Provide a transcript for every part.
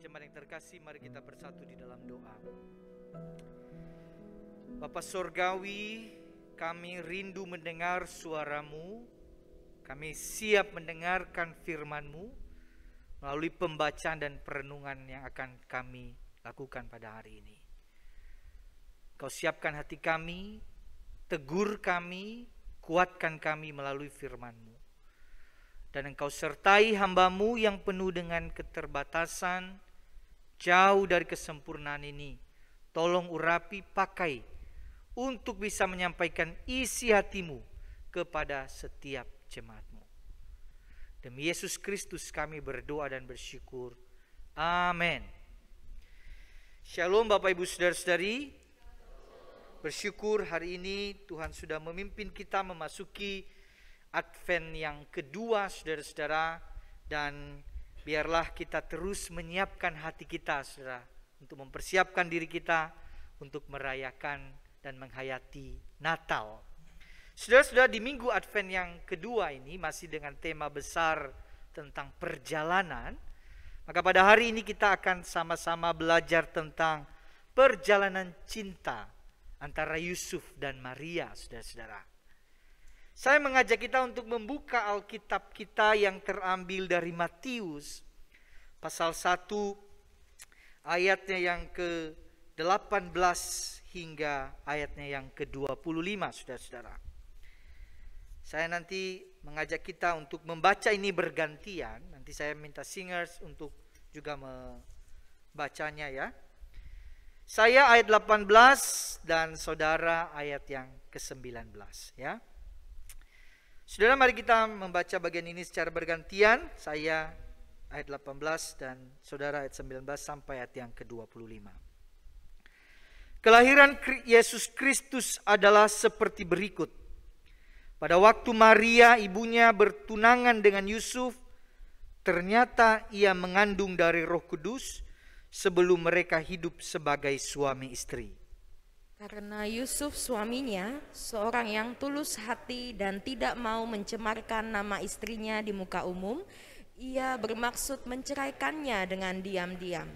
Jemaat yang terkasih, mari kita bersatu di dalam doa. Bapak Sorgawi, kami rindu mendengar suaramu, kami siap mendengarkan firmanmu melalui pembacaan dan perenungan yang akan kami lakukan pada hari ini. Kau siapkan hati kami, tegur kami, kuatkan kami melalui firmanmu. Dan engkau sertai hambamu yang penuh dengan keterbatasan, jauh dari kesempurnaan ini. Tolong urapi, pakai untuk bisa menyampaikan isi hatimu kepada setiap jemaatmu. Demi Yesus Kristus kami berdoa dan bersyukur. Amin. Shalom Bapak Ibu Saudara-saudari. Bersyukur hari ini Tuhan sudah memimpin kita memasuki Advent yang kedua Saudara-saudara dan biarlah kita terus menyiapkan hati kita, saudara, untuk mempersiapkan diri kita untuk merayakan dan menghayati Natal. Saudara-saudara, di minggu Advent yang kedua ini masih dengan tema besar tentang perjalanan. Maka pada hari ini kita akan sama-sama belajar tentang perjalanan cinta antara Yusuf dan Maria, saudara-saudara. Saya mengajak kita untuk membuka Alkitab kita yang terambil dari Matius pasal 1 ayatnya yang ke-18 hingga ayatnya yang ke-25 Saudara-saudara. Saya nanti mengajak kita untuk membaca ini bergantian. Nanti saya minta singers untuk juga membacanya ya. Saya ayat 18 dan saudara ayat yang ke-19 ya. Saudara mari kita membaca bagian ini secara bergantian. Saya ayat 18 dan saudara ayat 19 sampai ayat yang ke-25. Kelahiran Yesus Kristus adalah seperti berikut. Pada waktu Maria ibunya bertunangan dengan Yusuf, ternyata ia mengandung dari Roh Kudus sebelum mereka hidup sebagai suami istri. Karena Yusuf suaminya seorang yang tulus hati dan tidak mau mencemarkan nama istrinya di muka umum, ia bermaksud menceraikannya dengan diam-diam.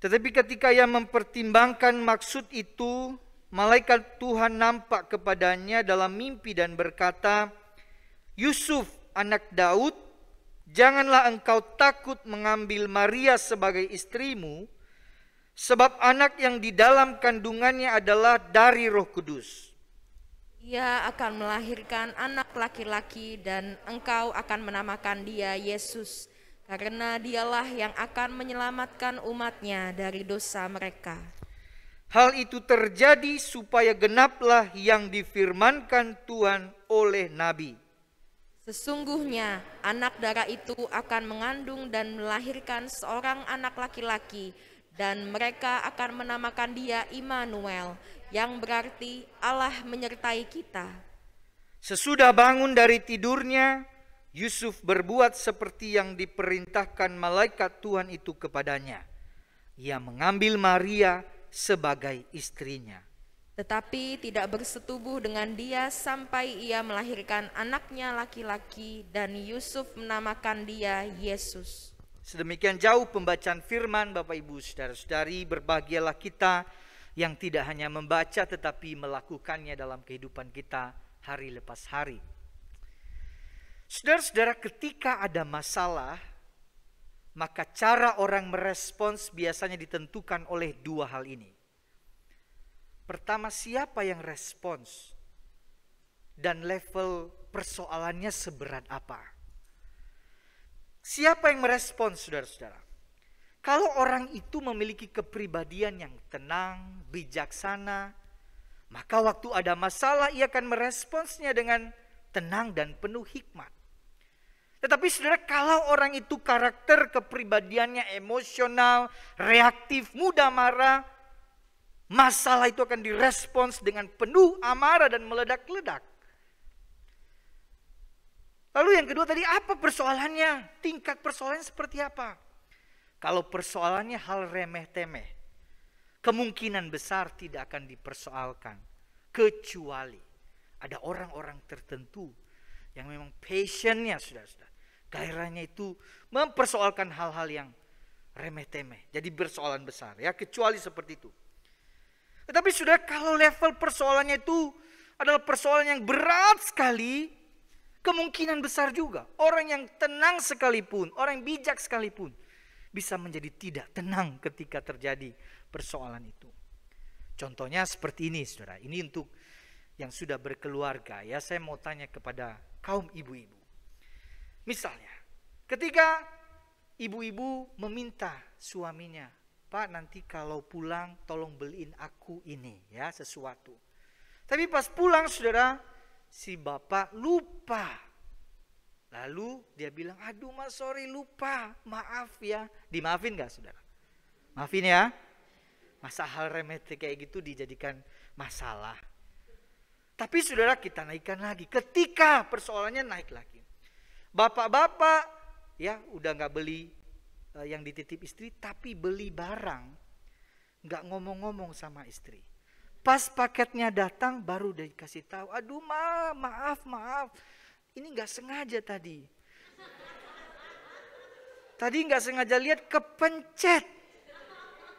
Tetapi ketika ia mempertimbangkan maksud itu, malaikat Tuhan nampak kepadanya dalam mimpi dan berkata, "Yusuf, anak Daud, janganlah engkau takut mengambil Maria sebagai istrimu." sebab anak yang di dalam kandungannya adalah dari Roh Kudus. Ia akan melahirkan anak laki-laki dan engkau akan menamakan dia Yesus, karena dialah yang akan menyelamatkan umatnya dari dosa mereka. Hal itu terjadi supaya genaplah yang difirmankan Tuhan oleh Nabi. Sesungguhnya anak darah itu akan mengandung dan melahirkan seorang anak laki-laki dan mereka akan menamakan dia Immanuel yang berarti Allah menyertai kita. Sesudah bangun dari tidurnya, Yusuf berbuat seperti yang diperintahkan malaikat Tuhan itu kepadanya. Ia mengambil Maria sebagai istrinya. Tetapi tidak bersetubuh dengan dia sampai ia melahirkan anaknya laki-laki dan Yusuf menamakan dia Yesus. Sedemikian jauh pembacaan firman Bapak Ibu Saudara-saudari, berbahagialah kita yang tidak hanya membaca tetapi melakukannya dalam kehidupan kita hari lepas hari. Saudara-saudara, ketika ada masalah, maka cara orang merespons biasanya ditentukan oleh dua hal ini. Pertama, siapa yang respons dan level persoalannya seberat apa? Siapa yang merespons saudara-saudara? Kalau orang itu memiliki kepribadian yang tenang, bijaksana, maka waktu ada masalah ia akan meresponsnya dengan tenang dan penuh hikmat. Tetapi saudara kalau orang itu karakter kepribadiannya emosional, reaktif, mudah marah, masalah itu akan direspons dengan penuh amarah dan meledak-ledak. Lalu yang kedua tadi apa persoalannya? Tingkat persoalan seperti apa? Kalau persoalannya hal remeh-temeh, kemungkinan besar tidak akan dipersoalkan. Kecuali ada orang-orang tertentu yang memang passionnya sudah-sudah. Gairahnya itu mempersoalkan hal-hal yang remeh-temeh. Jadi persoalan besar ya, kecuali seperti itu. Tetapi sudah kalau level persoalannya itu adalah persoalan yang berat sekali, Kemungkinan besar juga orang yang tenang sekalipun, orang yang bijak sekalipun bisa menjadi tidak tenang ketika terjadi persoalan itu. Contohnya seperti ini Saudara. Ini untuk yang sudah berkeluarga ya saya mau tanya kepada kaum ibu-ibu. Misalnya ketika ibu-ibu meminta suaminya, "Pak, nanti kalau pulang tolong beliin aku ini ya sesuatu." Tapi pas pulang Saudara si bapak lupa. Lalu dia bilang, aduh mas sorry lupa, maaf ya. Dimaafin gak saudara? Maafin ya. Masa hal remeh kayak gitu dijadikan masalah. Tapi saudara kita naikkan lagi. Ketika persoalannya naik lagi. Bapak-bapak ya udah gak beli eh, yang dititip istri tapi beli barang. Gak ngomong-ngomong sama istri Pas paketnya datang baru dikasih tahu, aduh ma, maaf, maaf. Ini nggak sengaja tadi. Tadi nggak sengaja lihat kepencet.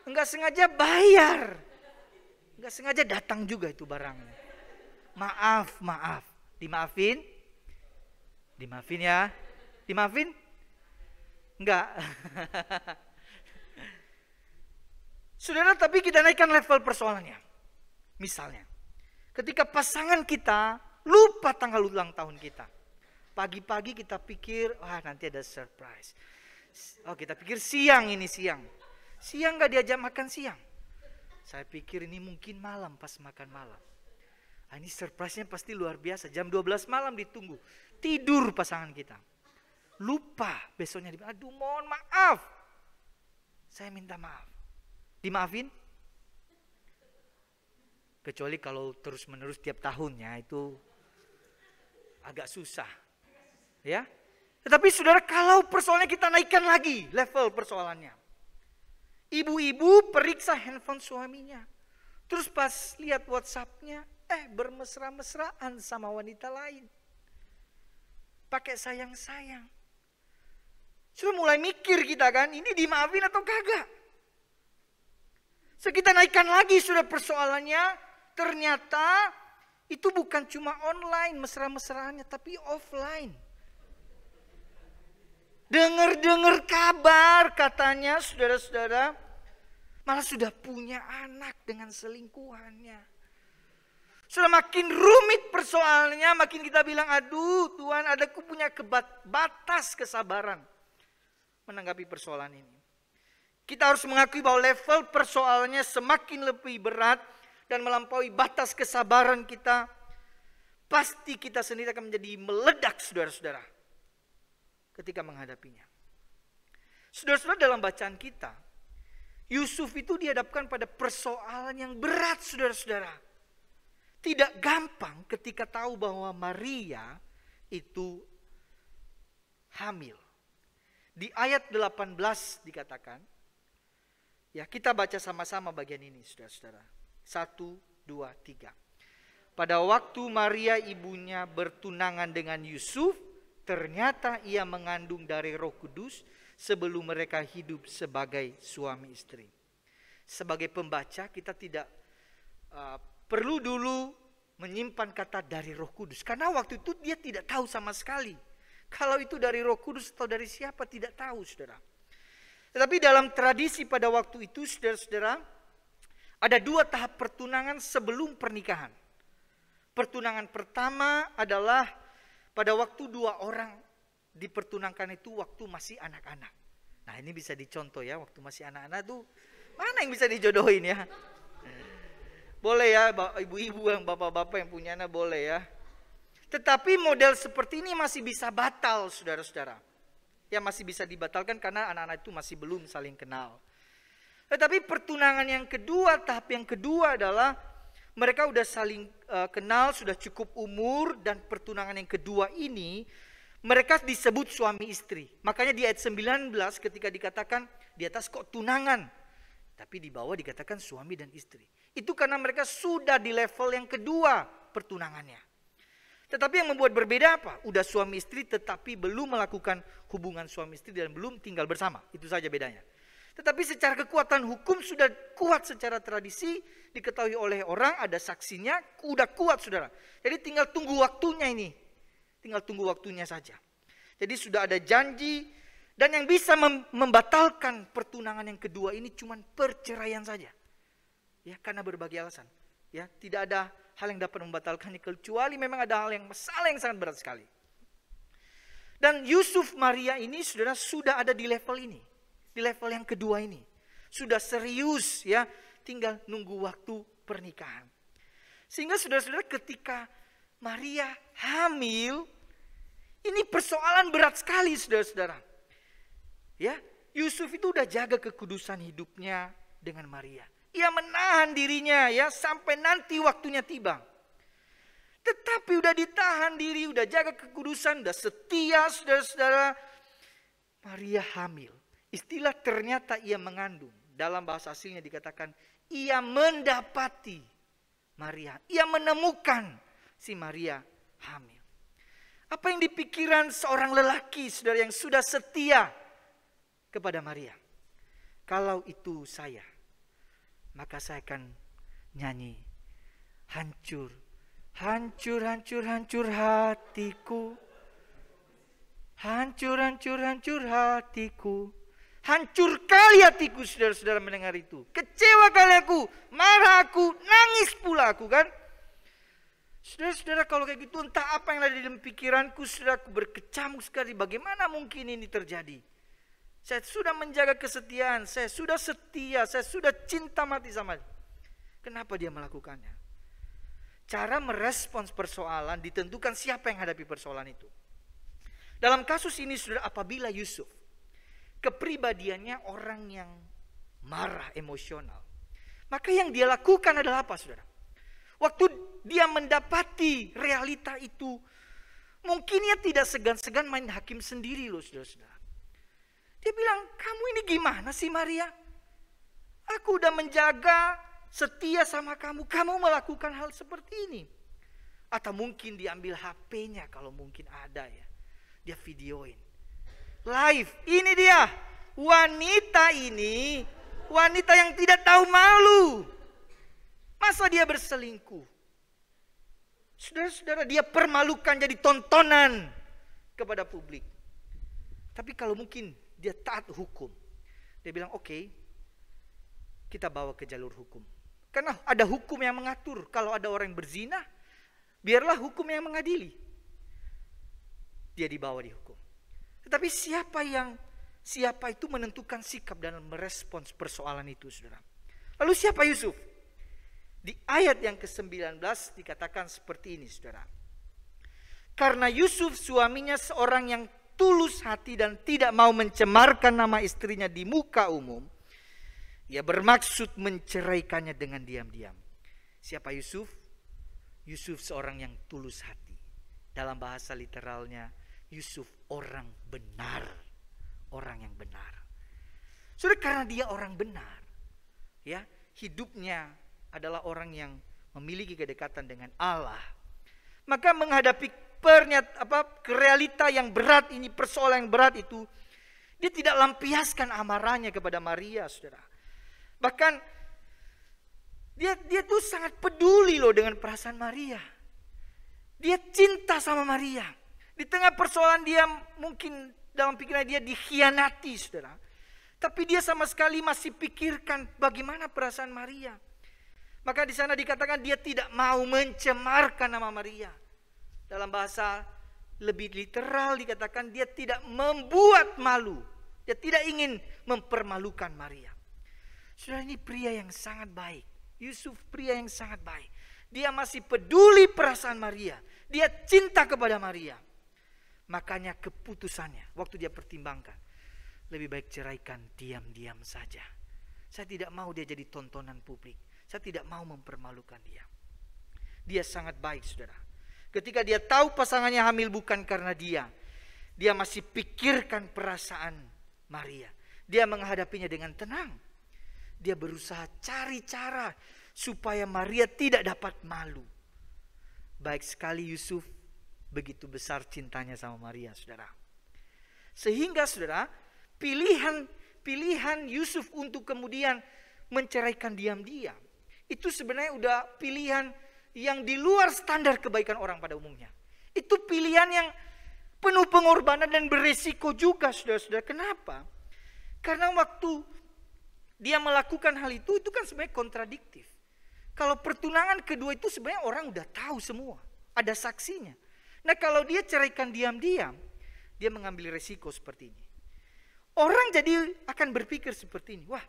Nggak sengaja bayar. Nggak sengaja datang juga itu barangnya. Maaf, maaf. Dimaafin? Dimaafin ya. Dimaafin? Enggak. Saudara, tapi kita naikkan level persoalannya. Misalnya, ketika pasangan kita lupa tanggal ulang tahun kita. Pagi-pagi kita pikir, wah nanti ada surprise. Oh kita pikir siang ini siang. Siang gak diajak makan siang. Saya pikir ini mungkin malam pas makan malam. Nah, ini surprise-nya pasti luar biasa. Jam 12 malam ditunggu. Tidur pasangan kita. Lupa besoknya. Aduh mohon maaf. Saya minta maaf. Dimaafin? Kecuali kalau terus-menerus tiap tahunnya itu agak susah. Ya. Tetapi saudara kalau persoalannya kita naikkan lagi level persoalannya. Ibu-ibu periksa handphone suaminya. Terus pas lihat WhatsAppnya, eh bermesra-mesraan sama wanita lain. Pakai sayang-sayang. Sudah mulai mikir kita kan, ini dimaafin atau kagak? So kita naikkan lagi sudah persoalannya ternyata itu bukan cuma online mesra-mesraannya, tapi offline. Dengar-dengar kabar katanya saudara-saudara, malah sudah punya anak dengan selingkuhannya. Sudah makin rumit persoalannya, makin kita bilang, aduh Tuhan adaku punya kebat, batas kesabaran menanggapi persoalan ini. Kita harus mengakui bahwa level persoalannya semakin lebih berat dan melampaui batas kesabaran kita, pasti kita sendiri akan menjadi meledak saudara-saudara ketika menghadapinya. Saudara-saudara dalam bacaan kita, Yusuf itu dihadapkan pada persoalan yang berat saudara-saudara. Tidak gampang ketika tahu bahwa Maria itu hamil. Di ayat 18 dikatakan, ya kita baca sama-sama bagian ini saudara-saudara. Satu, dua, tiga. Pada waktu Maria ibunya bertunangan dengan Yusuf, ternyata ia mengandung dari roh kudus sebelum mereka hidup sebagai suami istri. Sebagai pembaca kita tidak uh, perlu dulu menyimpan kata dari roh kudus. Karena waktu itu dia tidak tahu sama sekali. Kalau itu dari roh kudus atau dari siapa tidak tahu saudara. Tetapi dalam tradisi pada waktu itu saudara-saudara ada dua tahap pertunangan sebelum pernikahan. Pertunangan pertama adalah pada waktu dua orang dipertunangkan itu waktu masih anak-anak. Nah ini bisa dicontoh ya waktu masih anak-anak tuh mana yang bisa dijodohin ya. Boleh ya ibu-ibu yang bapak-bapak yang punya anak boleh ya. Tetapi model seperti ini masih bisa batal saudara-saudara. Ya masih bisa dibatalkan karena anak-anak itu masih belum saling kenal. Tetapi pertunangan yang kedua, tahap yang kedua adalah mereka sudah saling uh, kenal, sudah cukup umur dan pertunangan yang kedua ini mereka disebut suami istri. Makanya di ayat 19 ketika dikatakan di atas kok tunangan. Tapi di bawah dikatakan suami dan istri. Itu karena mereka sudah di level yang kedua pertunangannya. Tetapi yang membuat berbeda apa? Udah suami istri tetapi belum melakukan hubungan suami istri dan belum tinggal bersama. Itu saja bedanya. Tetapi secara kekuatan hukum sudah kuat secara tradisi, diketahui oleh orang, ada saksinya, udah kuat saudara. Jadi tinggal tunggu waktunya ini. Tinggal tunggu waktunya saja. Jadi sudah ada janji, dan yang bisa membatalkan pertunangan yang kedua ini cuma perceraian saja. Ya, karena berbagai alasan. Ya, tidak ada hal yang dapat membatalkannya kecuali memang ada hal yang masalah yang sangat berat sekali. Dan Yusuf Maria ini saudara sudah ada di level ini di level yang kedua ini. Sudah serius ya, tinggal nunggu waktu pernikahan. Sehingga saudara-saudara ketika Maria hamil, ini persoalan berat sekali saudara-saudara. Ya, Yusuf itu udah jaga kekudusan hidupnya dengan Maria. Ia menahan dirinya ya sampai nanti waktunya tiba. Tetapi udah ditahan diri, udah jaga kekudusan, udah setia saudara-saudara. Maria hamil. Istilah ternyata ia mengandung. Dalam bahasa aslinya dikatakan ia mendapati Maria. Ia menemukan si Maria hamil. Apa yang dipikiran seorang lelaki saudara yang sudah setia kepada Maria. Kalau itu saya, maka saya akan nyanyi. Hancur, hancur, hancur, hancur hatiku. Hancur, hancur, hancur hatiku Hancur kali hatiku saudara-saudara mendengar itu. Kecewa kali aku, marah aku, nangis pula aku kan. Saudara-saudara kalau kayak gitu entah apa yang ada di dalam pikiranku sudah aku berkecamuk sekali. Bagaimana mungkin ini terjadi? Saya sudah menjaga kesetiaan, saya sudah setia, saya sudah cinta mati sama dia. Kenapa dia melakukannya? Cara merespons persoalan ditentukan siapa yang hadapi persoalan itu. Dalam kasus ini sudah apabila Yusuf kepribadiannya orang yang marah emosional. Maka yang dia lakukan adalah apa, saudara? Waktu dia mendapati realita itu, mungkin tidak segan-segan main hakim sendiri loh, saudara-saudara. Dia bilang, kamu ini gimana sih Maria? Aku udah menjaga setia sama kamu, kamu melakukan hal seperti ini. Atau mungkin diambil HP-nya kalau mungkin ada ya. Dia videoin. Live, Ini dia, wanita ini, wanita yang tidak tahu malu. Masa dia berselingkuh? Saudara-saudara, dia permalukan jadi tontonan kepada publik. Tapi kalau mungkin dia taat hukum. Dia bilang, oke, okay, kita bawa ke jalur hukum. Karena ada hukum yang mengatur. Kalau ada orang yang berzina, biarlah hukum yang mengadili. Dia dibawa di hukum. Tetapi siapa yang siapa itu menentukan sikap dan merespons persoalan itu, Saudara. Lalu siapa Yusuf? Di ayat yang ke-19 dikatakan seperti ini, Saudara. Karena Yusuf suaminya seorang yang tulus hati dan tidak mau mencemarkan nama istrinya di muka umum, ia bermaksud menceraikannya dengan diam-diam. Siapa Yusuf? Yusuf seorang yang tulus hati. Dalam bahasa literalnya, Yusuf orang benar. Orang yang benar. Sudah karena dia orang benar. Ya, hidupnya adalah orang yang memiliki kedekatan dengan Allah. Maka menghadapi pernyat apa realita yang berat ini, persoalan yang berat itu, dia tidak lampiaskan amarahnya kepada Maria, Saudara. Bahkan dia dia tuh sangat peduli loh dengan perasaan Maria. Dia cinta sama Maria. Di tengah persoalan dia mungkin dalam pikiran dia dikhianati saudara. Tapi dia sama sekali masih pikirkan bagaimana perasaan Maria. Maka di sana dikatakan dia tidak mau mencemarkan nama Maria. Dalam bahasa lebih literal dikatakan dia tidak membuat malu. Dia tidak ingin mempermalukan Maria. Sudah ini pria yang sangat baik. Yusuf pria yang sangat baik. Dia masih peduli perasaan Maria. Dia cinta kepada Maria. Makanya keputusannya waktu dia pertimbangkan. Lebih baik ceraikan diam-diam saja. Saya tidak mau dia jadi tontonan publik. Saya tidak mau mempermalukan dia. Dia sangat baik saudara. Ketika dia tahu pasangannya hamil bukan karena dia. Dia masih pikirkan perasaan Maria. Dia menghadapinya dengan tenang. Dia berusaha cari cara supaya Maria tidak dapat malu. Baik sekali Yusuf Begitu besar cintanya sama Maria, saudara. Sehingga saudara, pilihan pilihan Yusuf untuk kemudian menceraikan diam-diam itu sebenarnya udah pilihan yang di luar standar kebaikan orang pada umumnya. Itu pilihan yang penuh pengorbanan dan berisiko juga saudara-saudara. Kenapa? Karena waktu dia melakukan hal itu itu kan sebenarnya kontradiktif. Kalau pertunangan kedua itu sebenarnya orang udah tahu semua, ada saksinya. Nah kalau dia ceraikan diam-diam, dia mengambil resiko seperti ini. Orang jadi akan berpikir seperti ini, wah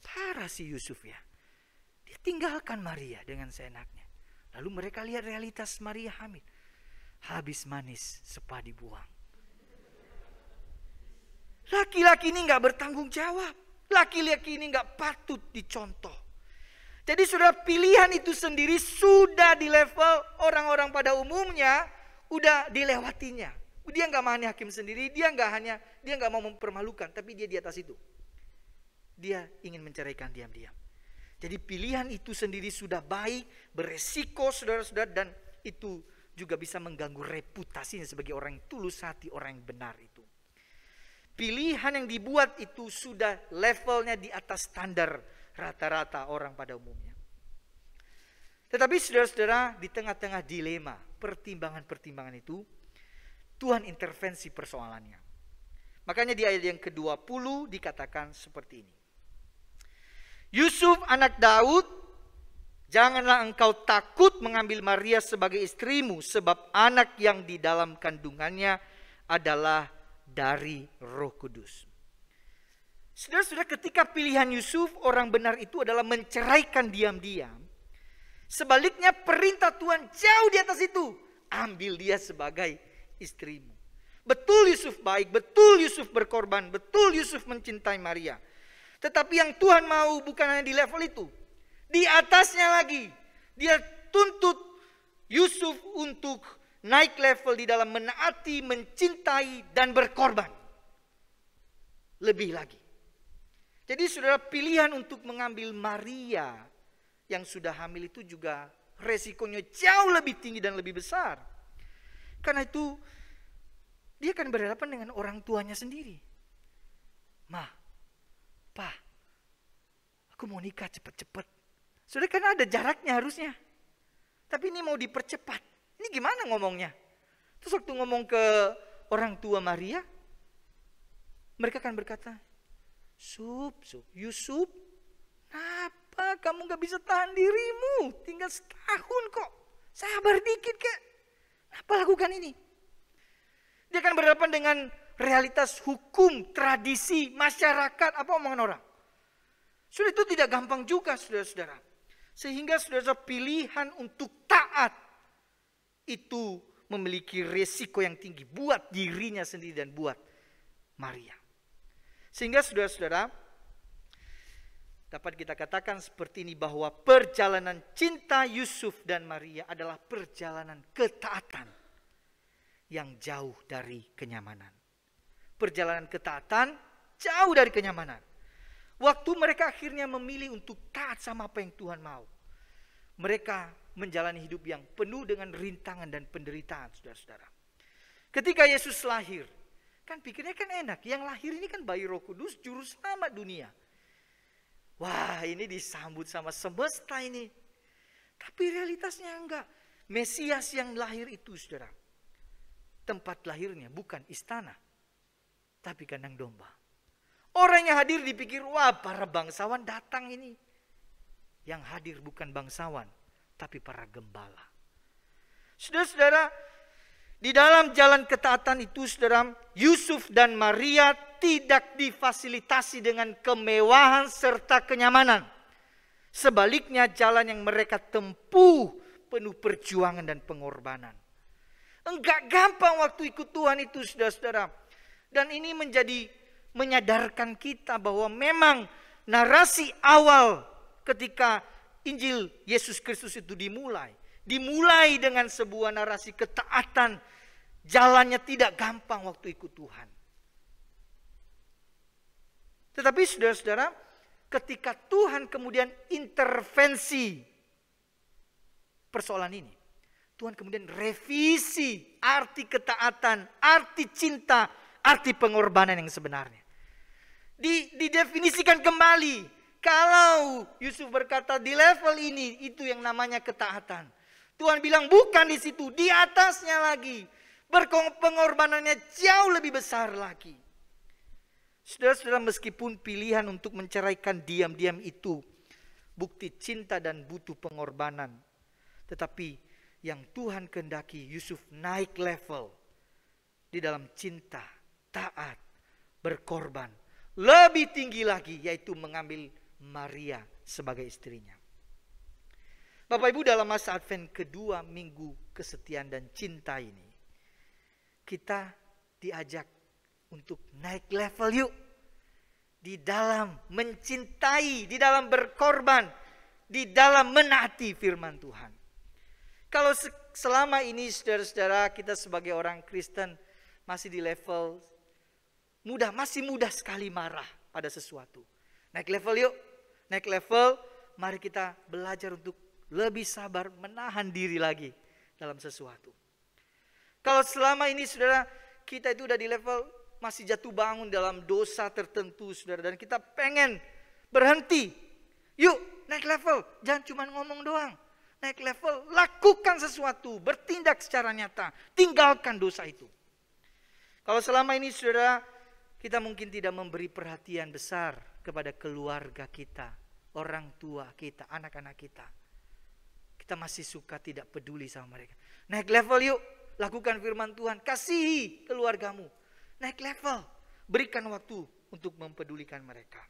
parah si Yusuf ya. Dia tinggalkan Maria dengan seenaknya. Lalu mereka lihat realitas Maria hamil. Habis manis, sepa dibuang. Laki-laki ini nggak bertanggung jawab. Laki-laki ini nggak patut dicontoh. Jadi sudah pilihan itu sendiri sudah di level orang-orang pada umumnya udah dilewatinya. Dia nggak mahani hakim sendiri, dia nggak hanya dia nggak mau mempermalukan, tapi dia di atas itu. Dia ingin menceraikan diam-diam. Jadi pilihan itu sendiri sudah baik, beresiko saudara-saudara dan itu juga bisa mengganggu reputasinya sebagai orang yang tulus hati, orang yang benar itu. Pilihan yang dibuat itu sudah levelnya di atas standar rata-rata orang pada umumnya. Tetapi saudara-saudara di tengah-tengah dilema, pertimbangan-pertimbangan itu, Tuhan intervensi persoalannya. Makanya di ayat yang ke-20 dikatakan seperti ini. Yusuf anak Daud, janganlah engkau takut mengambil Maria sebagai istrimu sebab anak yang di dalam kandungannya adalah dari Roh Kudus. sudah sudah ketika pilihan Yusuf orang benar itu adalah menceraikan diam-diam Sebaliknya perintah Tuhan jauh di atas itu. Ambil dia sebagai istrimu. Betul Yusuf baik, betul Yusuf berkorban, betul Yusuf mencintai Maria. Tetapi yang Tuhan mau bukan hanya di level itu. Di atasnya lagi. Dia tuntut Yusuf untuk naik level di dalam menaati, mencintai, dan berkorban. Lebih lagi. Jadi saudara pilihan untuk mengambil Maria yang sudah hamil itu juga resikonya jauh lebih tinggi dan lebih besar. Karena itu dia akan berhadapan dengan orang tuanya sendiri. Ma, pa, aku mau nikah cepat-cepat. Sudah karena ada jaraknya harusnya. Tapi ini mau dipercepat. Ini gimana ngomongnya? Terus waktu ngomong ke orang tua Maria, mereka akan berkata, Sup, sup, Yusuf, nap apa? Kamu gak bisa tahan dirimu. Tinggal setahun kok. Sabar dikit kek. Apa lakukan ini? Dia akan berhadapan dengan realitas hukum, tradisi, masyarakat, apa omongan orang. Sudah itu tidak gampang juga saudara-saudara. Sehingga saudara-saudara pilihan untuk taat itu memiliki resiko yang tinggi. Buat dirinya sendiri dan buat Maria. Sehingga saudara-saudara dapat kita katakan seperti ini bahwa perjalanan cinta Yusuf dan Maria adalah perjalanan ketaatan yang jauh dari kenyamanan. Perjalanan ketaatan jauh dari kenyamanan. Waktu mereka akhirnya memilih untuk taat sama apa yang Tuhan mau. Mereka menjalani hidup yang penuh dengan rintangan dan penderitaan, saudara-saudara. Ketika Yesus lahir, kan pikirnya kan enak. Yang lahir ini kan bayi roh kudus, juru selamat dunia Wah ini disambut sama semesta ini. Tapi realitasnya enggak. Mesias yang lahir itu saudara. Tempat lahirnya bukan istana. Tapi kandang domba. Orang yang hadir dipikir wah para bangsawan datang ini. Yang hadir bukan bangsawan. Tapi para gembala. Saudara-saudara di dalam jalan ketaatan itu saudara, Yusuf dan Maria tidak difasilitasi dengan kemewahan serta kenyamanan. Sebaliknya jalan yang mereka tempuh penuh perjuangan dan pengorbanan. Enggak gampang waktu ikut Tuhan itu saudara-saudara. Dan ini menjadi menyadarkan kita bahwa memang narasi awal ketika Injil Yesus Kristus itu dimulai dimulai dengan sebuah narasi ketaatan. Jalannya tidak gampang waktu ikut Tuhan. Tetapi saudara-saudara, ketika Tuhan kemudian intervensi persoalan ini. Tuhan kemudian revisi arti ketaatan, arti cinta, arti pengorbanan yang sebenarnya. Di, didefinisikan kembali. Kalau Yusuf berkata di level ini itu yang namanya ketaatan. Tuhan bilang bukan di situ, di atasnya lagi. Pengorbanannya jauh lebih besar lagi. Saudara-saudara meskipun pilihan untuk menceraikan diam-diam itu bukti cinta dan butuh pengorbanan. Tetapi yang Tuhan kehendaki Yusuf naik level di dalam cinta, taat, berkorban. Lebih tinggi lagi yaitu mengambil Maria sebagai istrinya. Bapak Ibu dalam masa Advent kedua minggu kesetiaan dan cinta ini. Kita diajak untuk naik level yuk. Di dalam mencintai, di dalam berkorban, di dalam menaati firman Tuhan. Kalau selama ini saudara-saudara kita sebagai orang Kristen masih di level mudah, masih mudah sekali marah pada sesuatu. Naik level yuk, naik level mari kita belajar untuk lebih sabar menahan diri lagi dalam sesuatu. Kalau selama ini saudara kita itu udah di level masih jatuh bangun dalam dosa tertentu saudara dan kita pengen berhenti. Yuk naik level, jangan cuma ngomong doang. Naik level, lakukan sesuatu, bertindak secara nyata, tinggalkan dosa itu. Kalau selama ini saudara kita mungkin tidak memberi perhatian besar kepada keluarga kita, orang tua kita, anak-anak kita kita masih suka tidak peduli sama mereka. Naik level yuk, lakukan firman Tuhan, kasihi keluargamu. Naik level, berikan waktu untuk mempedulikan mereka.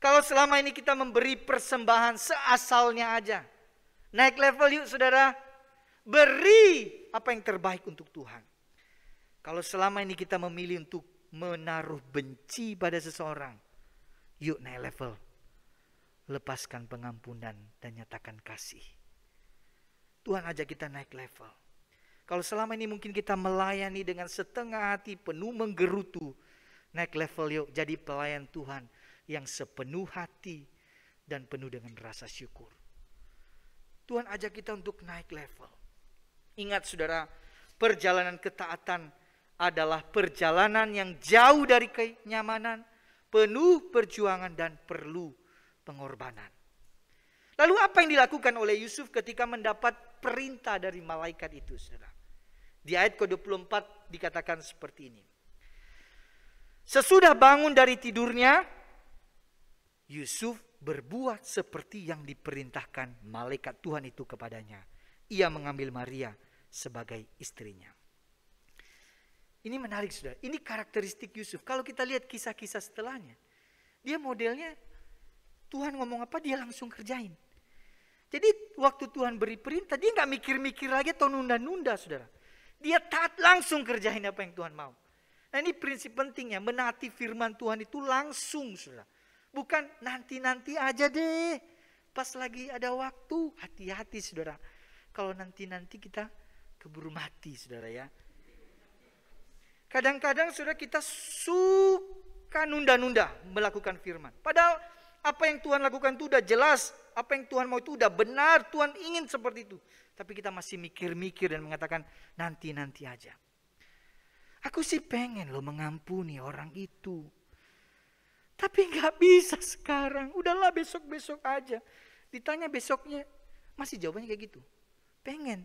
Kalau selama ini kita memberi persembahan seasalnya aja. Naik level yuk saudara, beri apa yang terbaik untuk Tuhan. Kalau selama ini kita memilih untuk menaruh benci pada seseorang, yuk naik level. Lepaskan pengampunan dan nyatakan kasih. Tuhan ajak kita naik level. Kalau selama ini mungkin kita melayani dengan setengah hati, penuh menggerutu, naik level yuk jadi pelayan Tuhan yang sepenuh hati dan penuh dengan rasa syukur. Tuhan ajak kita untuk naik level. Ingat saudara, perjalanan ketaatan adalah perjalanan yang jauh dari kenyamanan, penuh perjuangan dan perlu pengorbanan. Lalu apa yang dilakukan oleh Yusuf ketika mendapat perintah dari malaikat itu, saudara? Di ayat ke-24 dikatakan seperti ini. Sesudah bangun dari tidurnya, Yusuf berbuat seperti yang diperintahkan malaikat Tuhan itu kepadanya. Ia mengambil Maria sebagai istrinya. Ini menarik sudah. Ini karakteristik Yusuf. Kalau kita lihat kisah-kisah setelahnya, dia modelnya Tuhan ngomong apa dia langsung kerjain. Jadi waktu Tuhan beri perintah, dia nggak mikir-mikir lagi atau nunda-nunda, saudara. Dia taat langsung kerjain apa yang Tuhan mau. Nah ini prinsip pentingnya, menati firman Tuhan itu langsung, saudara. Bukan nanti-nanti aja deh. Pas lagi ada waktu, hati-hati, saudara. Kalau nanti-nanti kita keburu mati, saudara ya. Kadang-kadang saudara kita suka nunda-nunda melakukan firman. Padahal apa yang Tuhan lakukan itu sudah jelas. Apa yang Tuhan mau itu sudah benar. Tuhan ingin seperti itu. Tapi kita masih mikir-mikir dan mengatakan nanti-nanti aja. Aku sih pengen lo mengampuni orang itu. Tapi nggak bisa sekarang. Udahlah besok-besok aja. Ditanya besoknya masih jawabannya kayak gitu. Pengen,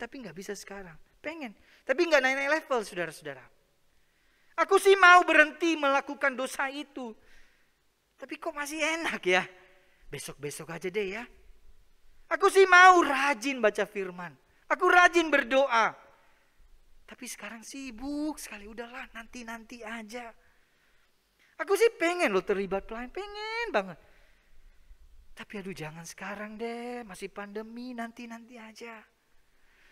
tapi nggak bisa sekarang. Pengen, tapi nggak naik-naik level saudara-saudara. Aku sih mau berhenti melakukan dosa itu. Tapi kok masih enak ya? Besok-besok aja deh ya. Aku sih mau rajin baca firman. Aku rajin berdoa. Tapi sekarang sibuk sekali. Udahlah nanti-nanti aja. Aku sih pengen lo terlibat pelayan. Pengen banget. Tapi aduh jangan sekarang deh. Masih pandemi nanti-nanti aja.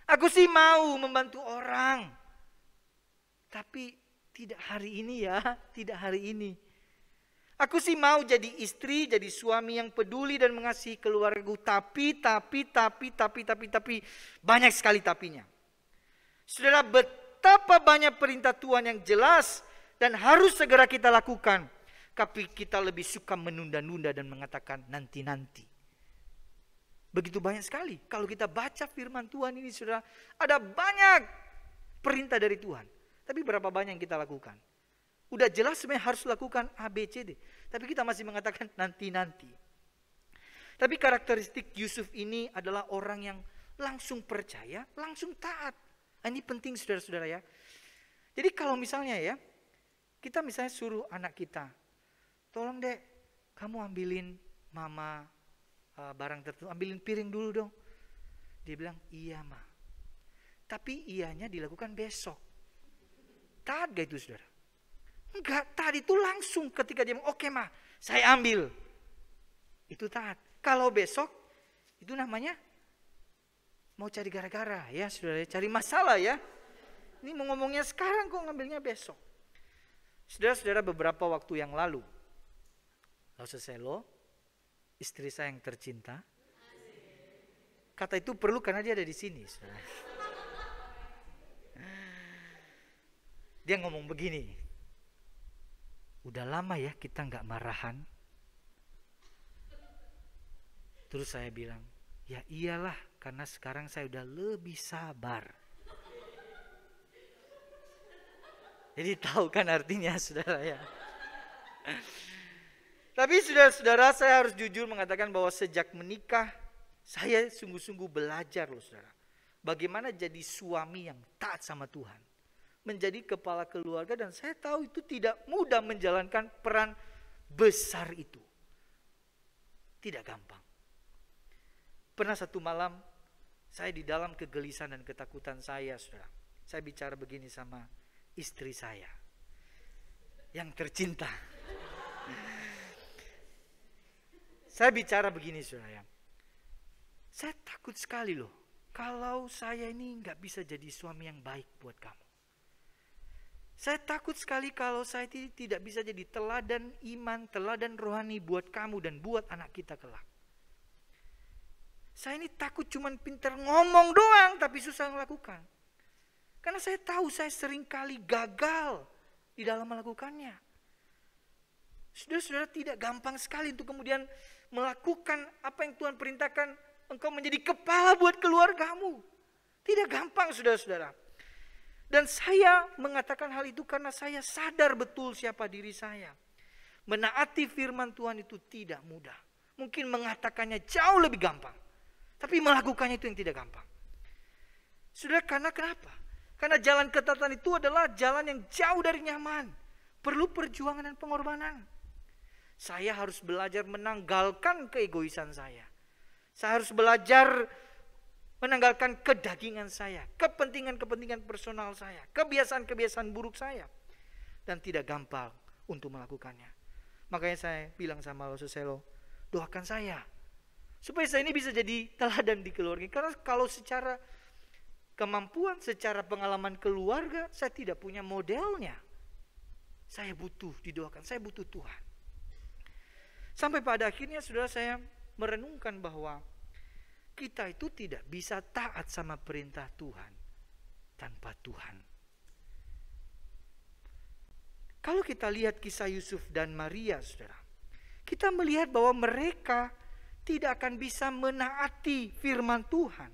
Aku sih mau membantu orang. Tapi tidak hari ini ya. Tidak hari ini Aku sih mau jadi istri, jadi suami yang peduli dan mengasihi keluargaku. Tapi, tapi, tapi, tapi, tapi, tapi, banyak sekali tapinya. Saudara, betapa banyak perintah Tuhan yang jelas dan harus segera kita lakukan. Tapi kita lebih suka menunda-nunda dan mengatakan nanti-nanti. Begitu banyak sekali. Kalau kita baca firman Tuhan ini saudara, ada banyak perintah dari Tuhan. Tapi berapa banyak yang kita lakukan? Udah jelas sebenarnya harus lakukan A, B, C, D. Tapi kita masih mengatakan nanti-nanti. Tapi karakteristik Yusuf ini adalah orang yang langsung percaya, langsung taat. Nah, ini penting saudara-saudara ya. Jadi kalau misalnya ya, kita misalnya suruh anak kita, tolong deh kamu ambilin mama e, barang tertentu, ambilin piring dulu dong. Dia bilang, iya ma. Tapi ianya dilakukan besok. Taat gak itu saudara? Enggak, tadi itu langsung ketika dia oke okay, mah, saya ambil. Itu taat. Kalau besok itu namanya mau cari gara-gara ya saudara, cari masalah ya. Ini mau ngomongnya sekarang kok ngambilnya besok. Saudara-saudara beberapa waktu yang lalu, lo istri saya yang tercinta, kata itu perlu karena dia ada di sini. Saudara. Dia ngomong begini, udah lama ya kita nggak marahan. Terus saya bilang, ya iyalah karena sekarang saya udah lebih sabar. Jadi tahu kan artinya saudara ya. Tapi saudara-saudara saya harus jujur mengatakan bahwa sejak menikah saya sungguh-sungguh belajar loh saudara. Bagaimana jadi suami yang taat sama Tuhan menjadi kepala keluarga dan saya tahu itu tidak mudah menjalankan peran besar itu. Tidak gampang. Pernah satu malam saya di dalam kegelisahan dan ketakutan saya, Saudara. Saya bicara begini sama istri saya yang tercinta. saya bicara begini saudara ya. Saya takut sekali loh. Kalau saya ini nggak bisa jadi suami yang baik buat kamu. Saya takut sekali kalau saya tidak bisa jadi teladan iman, teladan rohani buat kamu dan buat anak kita kelak. Saya ini takut cuman pinter ngomong doang tapi susah melakukan. Karena saya tahu saya sering kali gagal di dalam melakukannya. Sudah, saudara tidak gampang sekali untuk kemudian melakukan apa yang Tuhan perintahkan engkau menjadi kepala buat keluargamu. Tidak gampang saudara-saudara. Dan saya mengatakan hal itu karena saya sadar betul siapa diri saya. Menaati firman Tuhan itu tidak mudah. Mungkin mengatakannya jauh lebih gampang. Tapi melakukannya itu yang tidak gampang. Sudah karena kenapa? Karena jalan ketatan itu adalah jalan yang jauh dari nyaman. Perlu perjuangan dan pengorbanan. Saya harus belajar menanggalkan keegoisan saya. Saya harus belajar menanggalkan kedagingan saya, kepentingan-kepentingan personal saya, kebiasaan-kebiasaan buruk saya, dan tidak gampang untuk melakukannya. Makanya saya bilang sama Rasul Soselo, doakan saya supaya saya ini bisa jadi teladan di keluarga. Karena kalau secara kemampuan, secara pengalaman keluarga, saya tidak punya modelnya. Saya butuh didoakan, saya butuh Tuhan. Sampai pada akhirnya saudara saya merenungkan bahwa kita itu tidak bisa taat sama perintah Tuhan tanpa Tuhan. Kalau kita lihat kisah Yusuf dan Maria, saudara, kita melihat bahwa mereka tidak akan bisa menaati firman Tuhan.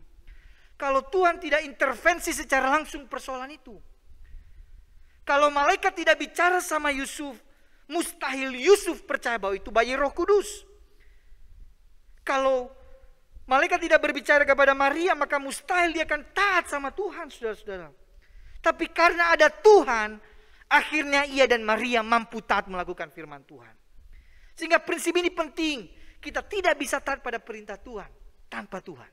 Kalau Tuhan tidak intervensi secara langsung persoalan itu. Kalau malaikat tidak bicara sama Yusuf, mustahil Yusuf percaya bahwa itu bayi roh kudus. Kalau Malaikat tidak berbicara kepada Maria, maka mustahil dia akan taat sama Tuhan, saudara-saudara. Tapi karena ada Tuhan, akhirnya ia dan Maria mampu taat melakukan firman Tuhan. Sehingga prinsip ini penting. Kita tidak bisa taat pada perintah Tuhan tanpa Tuhan.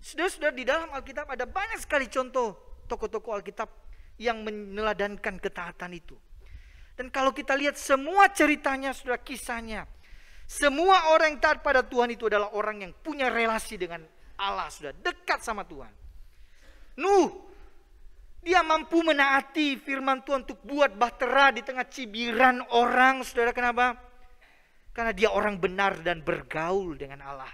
Saudara-saudara, di dalam Alkitab ada banyak sekali contoh tokoh-tokoh Alkitab yang meneladankan ketaatan itu. Dan kalau kita lihat semua ceritanya, sudah kisahnya, semua orang yang taat pada Tuhan itu adalah orang yang punya relasi dengan Allah, sudah dekat sama Tuhan. Nuh, dia mampu menaati firman Tuhan untuk buat bahtera di tengah cibiran orang, saudara kenapa? Karena dia orang benar dan bergaul dengan Allah.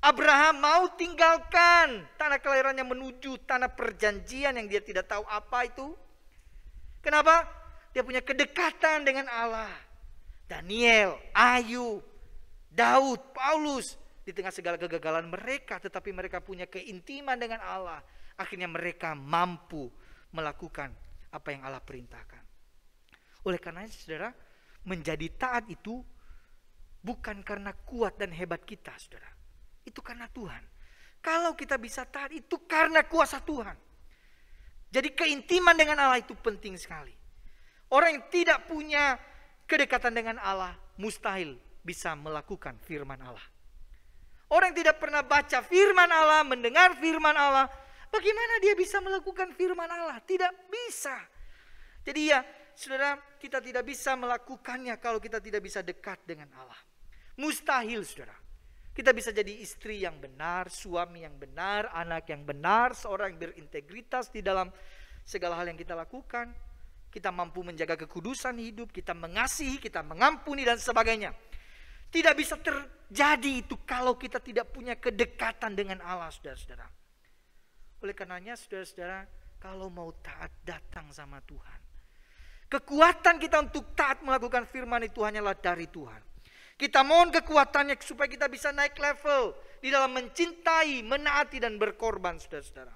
Abraham mau tinggalkan tanah kelahirannya menuju tanah perjanjian yang dia tidak tahu apa itu. Kenapa? Dia punya kedekatan dengan Allah. Daniel, Ayub, Daud, Paulus. Di tengah segala kegagalan mereka, tetapi mereka punya keintiman dengan Allah. Akhirnya mereka mampu melakukan apa yang Allah perintahkan. Oleh karena itu saudara, menjadi taat itu bukan karena kuat dan hebat kita saudara. Itu karena Tuhan. Kalau kita bisa taat itu karena kuasa Tuhan. Jadi keintiman dengan Allah itu penting sekali. Orang yang tidak punya kedekatan dengan Allah mustahil bisa melakukan firman Allah. Orang yang tidak pernah baca firman Allah, mendengar firman Allah, bagaimana dia bisa melakukan firman Allah? Tidak bisa. Jadi ya, saudara, kita tidak bisa melakukannya kalau kita tidak bisa dekat dengan Allah. Mustahil, saudara. Kita bisa jadi istri yang benar, suami yang benar, anak yang benar, seorang yang berintegritas di dalam segala hal yang kita lakukan kita mampu menjaga kekudusan hidup, kita mengasihi, kita mengampuni dan sebagainya. Tidak bisa terjadi itu kalau kita tidak punya kedekatan dengan Allah, saudara-saudara. Oleh karenanya, saudara-saudara, kalau mau taat, datang sama Tuhan. Kekuatan kita untuk taat melakukan firman itu hanyalah dari Tuhan. Kita mohon kekuatannya supaya kita bisa naik level di dalam mencintai, menaati, dan berkorban, saudara-saudara.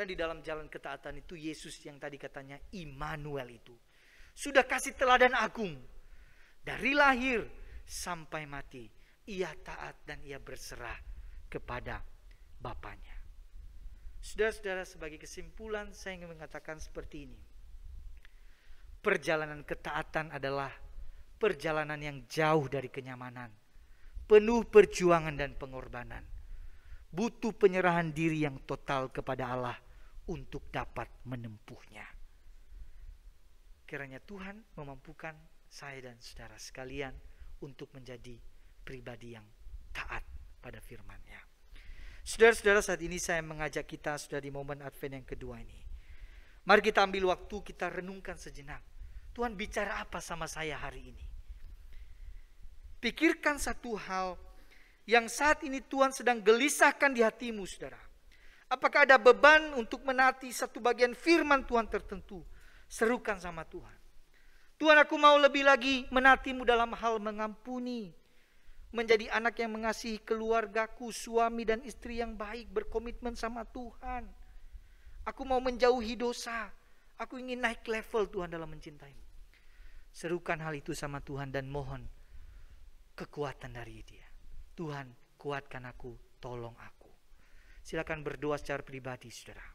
Dan di dalam jalan ketaatan itu Yesus yang tadi katanya Immanuel itu. Sudah kasih teladan agung. Dari lahir sampai mati. Ia taat dan ia berserah kepada Bapaknya. Saudara-saudara sebagai kesimpulan saya ingin mengatakan seperti ini. Perjalanan ketaatan adalah perjalanan yang jauh dari kenyamanan. Penuh perjuangan dan pengorbanan. Butuh penyerahan diri yang total kepada Allah untuk dapat menempuhnya. Kiranya Tuhan memampukan saya dan saudara sekalian untuk menjadi pribadi yang taat pada firman-Nya. Saudara-saudara saat ini saya mengajak kita sudah di momen Advent yang kedua ini. Mari kita ambil waktu kita renungkan sejenak. Tuhan bicara apa sama saya hari ini? Pikirkan satu hal yang saat ini Tuhan sedang gelisahkan di hatimu, saudara. Apakah ada beban untuk menati satu bagian firman Tuhan tertentu? Serukan sama Tuhan. Tuhan aku mau lebih lagi menatimu dalam hal mengampuni. Menjadi anak yang mengasihi keluargaku, suami dan istri yang baik berkomitmen sama Tuhan. Aku mau menjauhi dosa. Aku ingin naik level Tuhan dalam mencintaimu. Serukan hal itu sama Tuhan dan mohon kekuatan dari dia. Tuhan kuatkan aku, tolong aku. Silakan berdoa secara pribadi, saudara.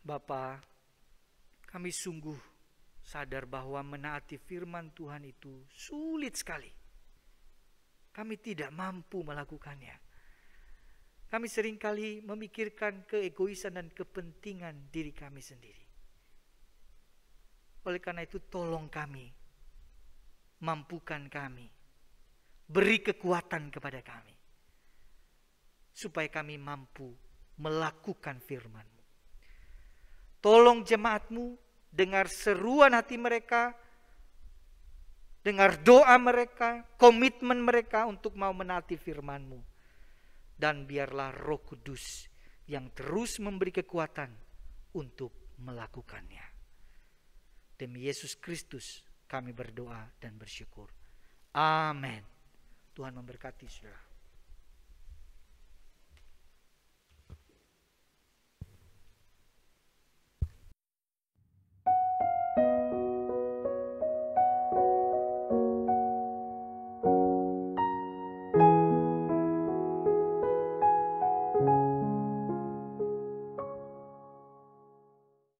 Bapak, kami sungguh sadar bahwa menaati firman Tuhan itu sulit sekali. Kami tidak mampu melakukannya. Kami seringkali memikirkan keegoisan dan kepentingan diri kami sendiri. Oleh karena itu, tolong kami, mampukan kami, beri kekuatan kepada kami, supaya kami mampu melakukan firman-Mu. Tolong jemaatmu dengar seruan hati mereka, dengar doa mereka, komitmen mereka untuk mau menati firmanmu. Dan biarlah roh kudus yang terus memberi kekuatan untuk melakukannya. Demi Yesus Kristus kami berdoa dan bersyukur. Amin. Tuhan memberkati saudara.